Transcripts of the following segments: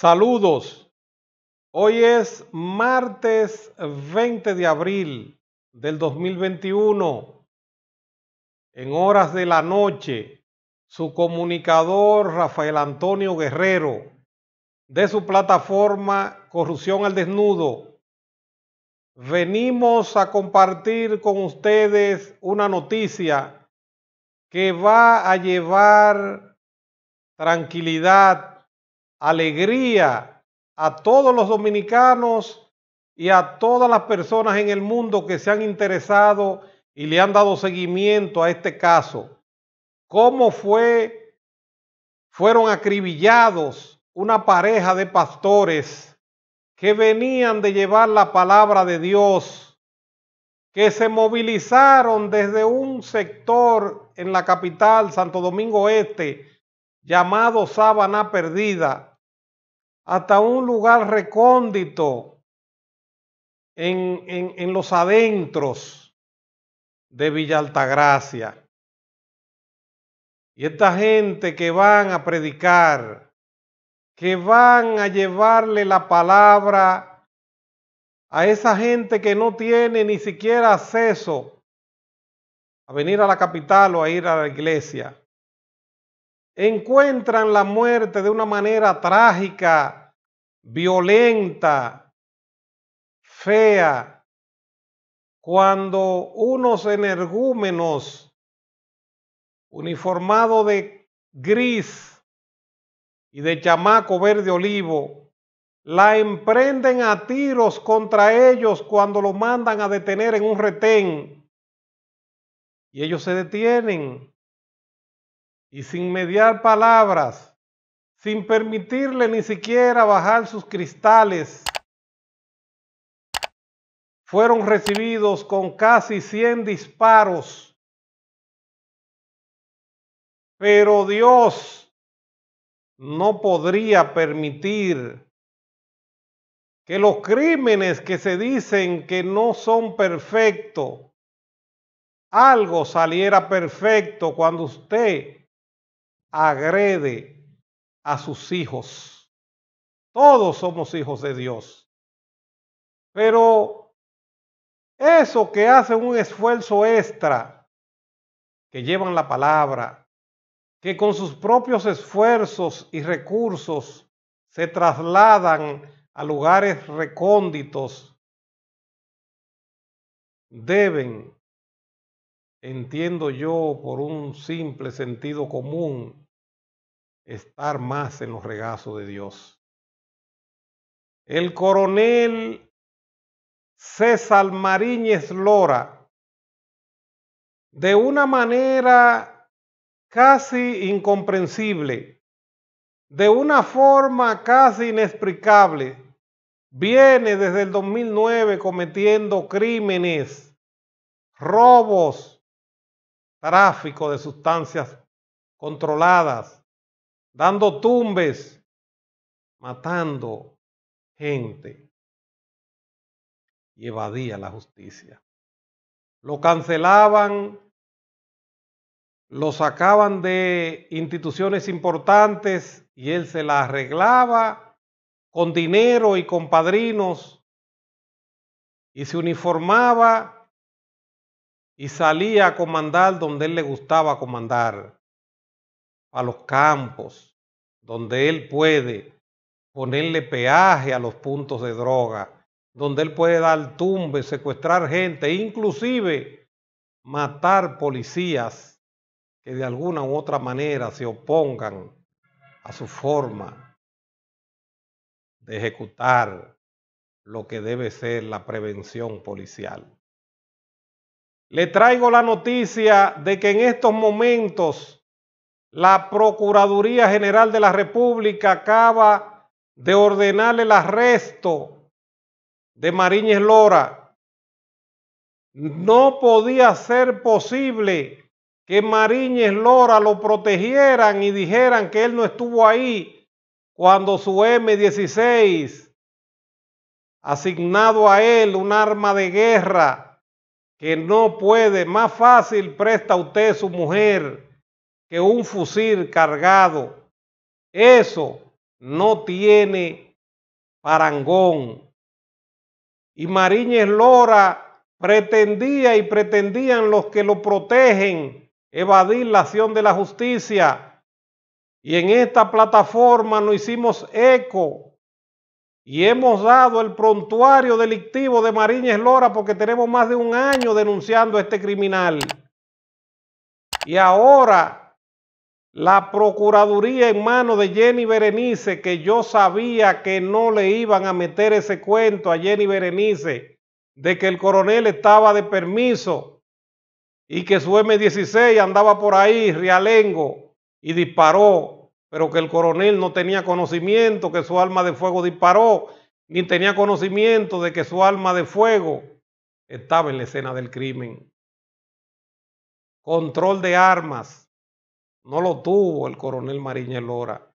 Saludos. Hoy es martes 20 de abril del 2021. En horas de la noche, su comunicador Rafael Antonio Guerrero, de su plataforma Corrupción al Desnudo, venimos a compartir con ustedes una noticia que va a llevar tranquilidad alegría a todos los dominicanos y a todas las personas en el mundo que se han interesado y le han dado seguimiento a este caso. ¿Cómo fue? Fueron acribillados una pareja de pastores que venían de llevar la palabra de Dios, que se movilizaron desde un sector en la capital, Santo Domingo Este, llamado sábana perdida, hasta un lugar recóndito en, en, los adentros de Villa Altagracia. Y esta gente que van a predicar, que van a llevarle la palabra a esa gente que no tiene ni siquiera acceso a venir a la capital o a ir a la iglesia encuentran la muerte de una manera trágica, violenta, fea, cuando unos energúmenos uniformados de gris y de chamaco verde olivo la emprenden a tiros contra ellos cuando lo mandan a detener en un retén. Y ellos se detienen y sin mediar palabras, sin permitirle ni siquiera bajar sus cristales, fueron recibidos con casi 100 disparos. Pero Dios no podría permitir que los crímenes que se dicen que no son perfectos, algo saliera perfecto cuando usted agrede a sus hijos. Todos somos hijos de Dios. Pero eso que hace un esfuerzo extra, que llevan la palabra, que con sus propios esfuerzos y recursos se trasladan a lugares recónditos, deben entiendo yo por un simple sentido común, estar más en los regazos de Dios. El coronel César Mariñez Lora, de una manera casi incomprensible, de una forma casi inexplicable, viene desde el 2009 cometiendo crímenes, robos, tráfico de sustancias controladas, dando tumbes, matando gente y evadía la justicia. Lo cancelaban, lo sacaban de instituciones importantes y él se la arreglaba con dinero y con padrinos y se uniformaba y salía a comandar donde él le gustaba comandar, a los campos, donde él puede ponerle peaje a los puntos de droga, donde él puede dar tumbes, secuestrar gente, e inclusive matar policías que de alguna u otra manera se opongan a su forma de ejecutar lo que debe ser la prevención policial le traigo la noticia de que en estos momentos la Procuraduría General de la República acaba de ordenar el arresto de Mariñez Lora. No podía ser posible que Mariñez Lora lo protegieran y dijeran que él no estuvo ahí cuando su M16, asignado a él un arma de guerra, que no puede, más fácil presta usted su mujer que un fusil cargado. Eso no tiene parangón. Y Mariñez Lora pretendía y pretendían los que lo protegen evadir la acción de la justicia. Y en esta plataforma no hicimos eco y hemos dado el prontuario delictivo de Mariñez Lora porque tenemos más de un año denunciando a este criminal. Y ahora la Procuraduría en manos de Jenny Berenice, que yo sabía que no le iban a meter ese cuento a Jenny Berenice de que el coronel estaba de permiso y que su M16 andaba por ahí, rialengo y disparó pero que el coronel no tenía conocimiento que su alma de fuego disparó, ni tenía conocimiento de que su alma de fuego estaba en la escena del crimen. Control de armas no lo tuvo el coronel Mariñez Lora.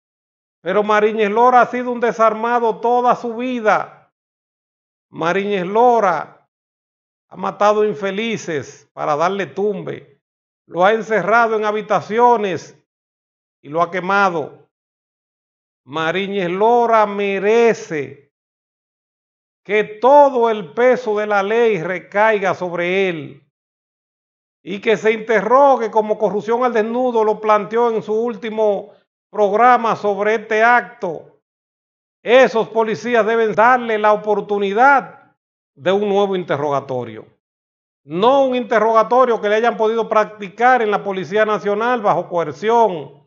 Pero Mariñez Lora ha sido un desarmado toda su vida. Mariñez Lora ha matado infelices para darle tumbe. Lo ha encerrado en habitaciones y lo ha quemado. Mariñez Lora merece que todo el peso de la ley recaiga sobre él y que se interrogue como corrupción al desnudo lo planteó en su último programa sobre este acto. Esos policías deben darle la oportunidad de un nuevo interrogatorio. No un interrogatorio que le hayan podido practicar en la Policía Nacional bajo coerción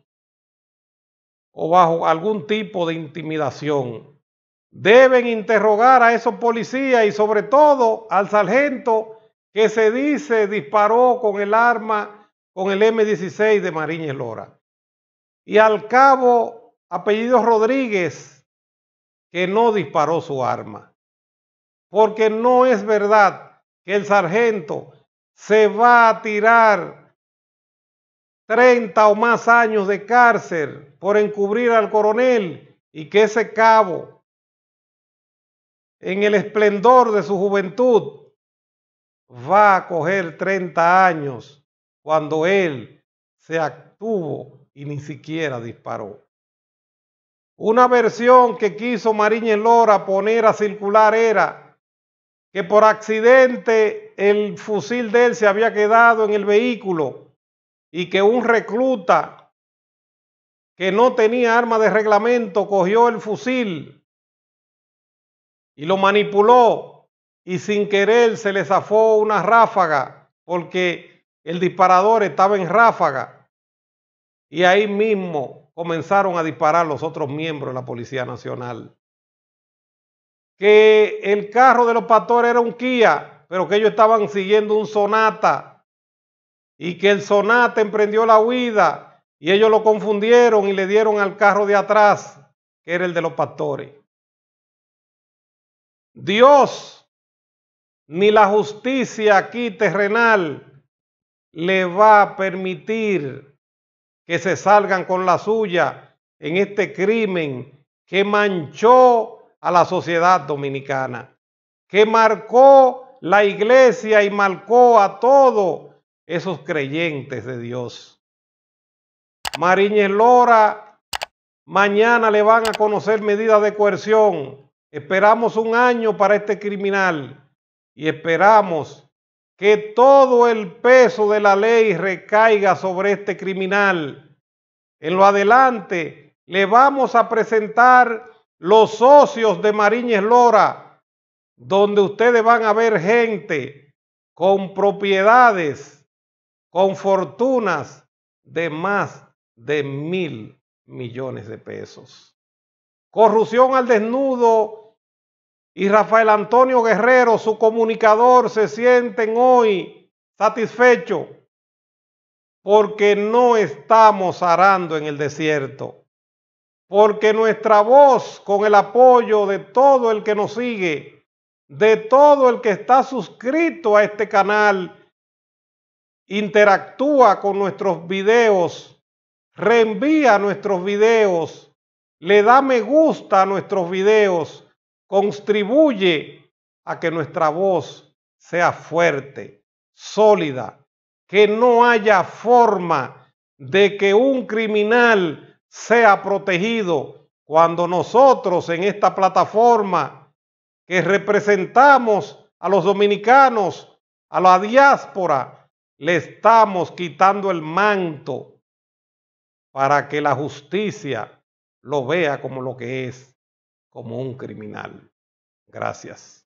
o bajo algún tipo de intimidación. Deben interrogar a esos policías y sobre todo al sargento que se dice disparó con el arma, con el M16 de Mariñez Lora. Y al cabo, apellido Rodríguez, que no disparó su arma. Porque no es verdad que el sargento se va a tirar treinta o más años de cárcel por encubrir al coronel y que ese cabo, en el esplendor de su juventud, va a coger 30 años cuando él se actuó y ni siquiera disparó. Una versión que quiso Mariñez Lora poner a circular era que por accidente el fusil de él se había quedado en el vehículo y que un recluta que no tenía arma de reglamento cogió el fusil y lo manipuló y sin querer se le zafó una ráfaga porque el disparador estaba en ráfaga y ahí mismo comenzaron a disparar los otros miembros de la Policía Nacional. Que el carro de los pastores era un Kia, pero que ellos estaban siguiendo un Sonata y que el sonate emprendió la huida y ellos lo confundieron y le dieron al carro de atrás, que era el de los pastores. Dios ni la justicia aquí terrenal le va a permitir que se salgan con la suya en este crimen que manchó a la sociedad dominicana, que marcó la iglesia y marcó a todo esos creyentes de Dios. Mariñez Lora, mañana le van a conocer medidas de coerción. Esperamos un año para este criminal y esperamos que todo el peso de la ley recaiga sobre este criminal. En lo adelante le vamos a presentar los socios de Mariñez Lora, donde ustedes van a ver gente con propiedades con fortunas de más de mil millones de pesos. Corrupción al desnudo y Rafael Antonio Guerrero, su comunicador, se sienten hoy satisfechos porque no estamos arando en el desierto, porque nuestra voz, con el apoyo de todo el que nos sigue, de todo el que está suscrito a este canal, interactúa con nuestros videos, reenvía nuestros videos, le da me gusta a nuestros videos, contribuye a que nuestra voz sea fuerte, sólida, que no haya forma de que un criminal sea protegido cuando nosotros en esta plataforma que representamos a los dominicanos, a la diáspora, le estamos quitando el manto para que la justicia lo vea como lo que es, como un criminal. Gracias.